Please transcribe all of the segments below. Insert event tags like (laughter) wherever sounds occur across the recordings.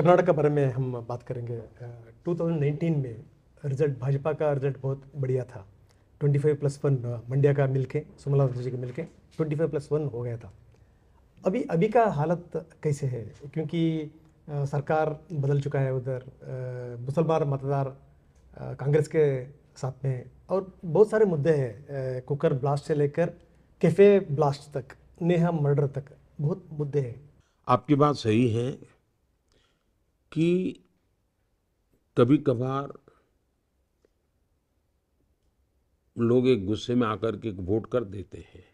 कर्नाटक बारे में हम बात करेंगे 2019 में रिजल्ट भाजपा का रिजल्ट बहुत बढ़िया था 25 प्लस वन मंडिया का मिलके सुमला जी के मिलके 25 प्लस वन हो गया था अभी अभी का हालत कैसे है क्योंकि आ, सरकार बदल चुका है उधर मुसलमान मतदार कांग्रेस के साथ में और बहुत सारे मुद्दे हैं कुकर ब्लास्ट से लेकर कैफे ब्लास्ट तक नेहा मर्डर तक बहुत मुद्दे हैं आपकी बात सही है कि कभी कभार लोग एक गुस्से में आकर के वोट कर देते हैं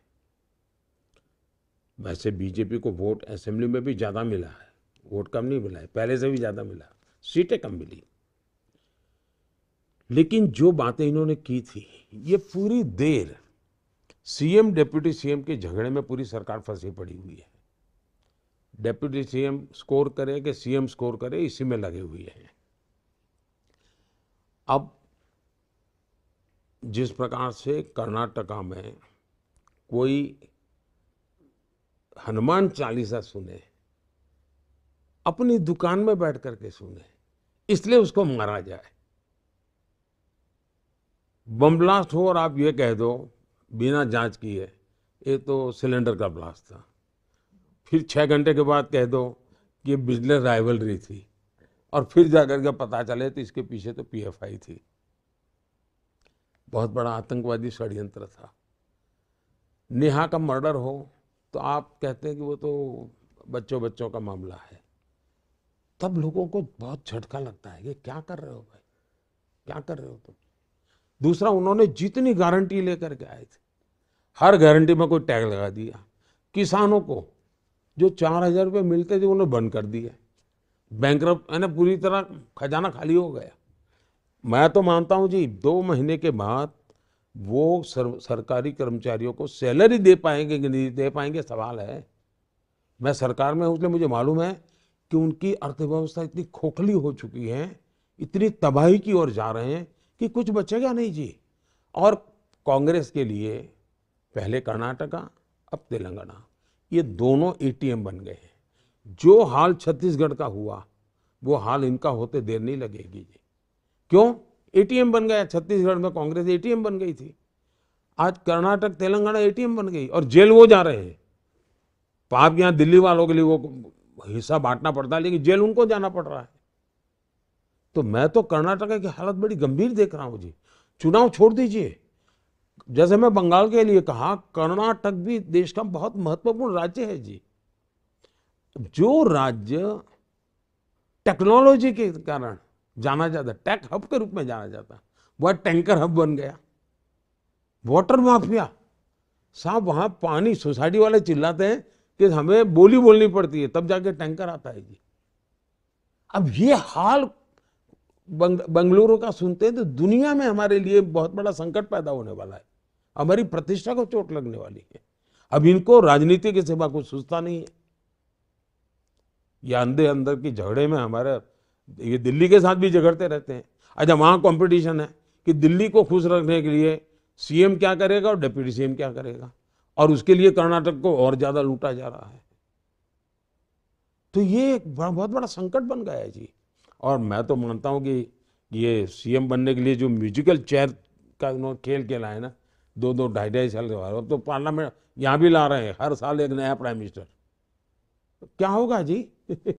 वैसे बीजेपी को वोट असेंबली में भी ज़्यादा मिला है वोट कम नहीं मिला है पहले से भी ज़्यादा मिला सीटें कम मिली लेकिन जो बातें इन्होंने की थी ये पूरी देर सीएम डिप्यूटी सीएम के झगड़े में पूरी सरकार फंसी पड़ी हुई है डेप्यूटी सीएम स्कोर करे कि सीएम स्कोर करे इसी में लगे हुए हैं अब जिस प्रकार से कर्नाटका में कोई हनुमान चालीसा सुने अपनी दुकान में बैठ करके सुने इसलिए उसको मारा जाए बम ब्लास्ट हो और आप ये कह दो बिना जांच किए ये तो सिलेंडर का ब्लास्ट था फिर छः घंटे के बाद कह दो कि ये बिजनेस राइवलरी थी और फिर जाकर के पता चले तो इसके पीछे तो पीएफआई थी बहुत बड़ा आतंकवादी षड्यंत्र था नेहा का मर्डर हो तो आप कहते हैं कि वो तो बच्चों बच्चों का मामला है तब लोगों को बहुत झटका लगता है ये क्या कर रहे हो भाई क्या कर रहे हो तुम दूसरा उन्होंने जितनी गारंटी लेकर के आए थे हर गारंटी में कोई टैग लगा दिया किसानों को जो चार हजार रुपये मिलते थे उन्हें बंद कर दिए बैंक यानी पूरी तरह खजाना खाली हो गया मैं तो मानता हूँ जी दो महीने के बाद वो सर, सरकारी कर्मचारियों को सैलरी दे पाएंगे कि नहीं दे पाएंगे सवाल है मैं सरकार में हूँ इसलिए मुझे मालूम है कि उनकी अर्थव्यवस्था इतनी खोखली हो चुकी है इतनी तबाही की ओर जा रहे हैं कि कुछ बचेगा नहीं जी और कांग्रेस के लिए पहले कर्नाटका अब तेलंगाना ये दोनों एटीएम बन गए हैं जो हाल छत्तीसगढ़ का हुआ वो हाल इनका होते देर नहीं लगेगी जी क्यों एटीएम बन गया छत्तीसगढ़ में कांग्रेस एटीएम बन गई थी आज कर्नाटक तेलंगाना एटीएम बन गई और जेल वो जा रहे हैं तो पाप यहां दिल्ली वालों के लिए वो हिस्सा बांटना पड़ता है लेकिन जेल उनको जाना पड़ रहा है तो मैं तो कर्नाटका की हालत बड़ी गंभीर देख रहा हूँ जी चुनाव छोड़ दीजिए जैसे मैं बंगाल के लिए कहा कर्नाटक भी देश का बहुत महत्वपूर्ण राज्य है जी जो राज्य टेक्नोलॉजी के कारण जाना जाता टेक हब के रूप में जाना जाता वह टैंकर हब बन गया वाटर माफिया साहब वहां पानी सोसाइटी वाले चिल्लाते हैं कि हमें बोली बोलनी पड़ती है तब जाके टैंकर आता है जी अब ये हाल बंगलुरु का सुनते हैं तो दुनिया में हमारे लिए बहुत बड़ा संकट पैदा होने वाला है हमारी प्रतिष्ठा को चोट लगने वाली है अब इनको राजनीति के सिवा कुछ सोचता नहीं है ये अंधे अंदर की झगड़े में हमारे ये दिल्ली के साथ भी झगड़ते रहते हैं अच्छा वहाँ कॉम्पिटिशन है कि दिल्ली को खुश रखने के लिए सीएम क्या करेगा और डिप्यूटी सीएम क्या करेगा और उसके लिए कर्नाटक को और ज़्यादा लूटा जा रहा है तो ये एक बहुत बड़ा संकट बन गया है जी और मैं तो मानता हूँ कि ये सीएम बनने के लिए जो म्यूजिकल चेयर का उन्होंने खेल खेला है ना दो दो ढाई ढाई साल के बाद अब तो पार्लियामेंट यहाँ भी ला रहे हैं हर साल एक नया प्राइम मिनिस्टर क्या होगा जी (laughs)